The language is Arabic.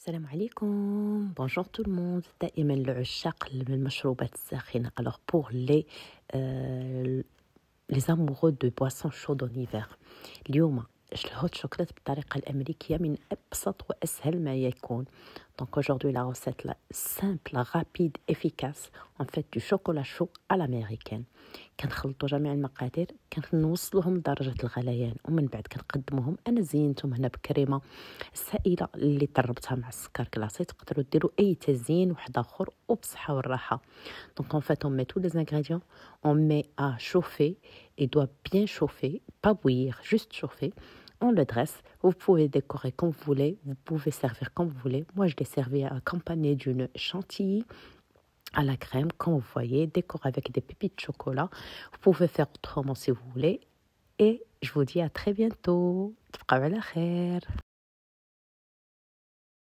السلام عليكم بونجور تو الموند دائما العشاق المشروبات الساخنه الوغ بور لي لي زامورو دو بواسون شود اون اليوم الهوت شوكولات بالطريقه الامريكيه من ابسط واسهل ما يكون دونك aujourd'hui la recette la simple rapide efficace on fait du chocolat chaud à l'américaine كنخلطوا جميع المقادير كنوصلوهم لدرجه الغليان ومن بعد كنقدموهم انا زينتهم هنا بكريمه سائله اللي طربتها مع السكر كلاصي تقدروا ديروا اي تزيين واحد اخر وبصحه والراحه دونك اون فيت اون مي تو لي زانغريديون اون مي ا شوفي اي دو بيان شوفي با bouillir جوست شوفي on le dresse. Vous pouvez décorer comme vous voulez, vous pouvez servir comme vous voulez. Moi, je l'ai servi accompagné d'une chantilly à la crème, comme vous voyez, décoré avec des pépites de chocolat. Vous pouvez faire autrement si vous voulez. Et je vous dis à très bientôt.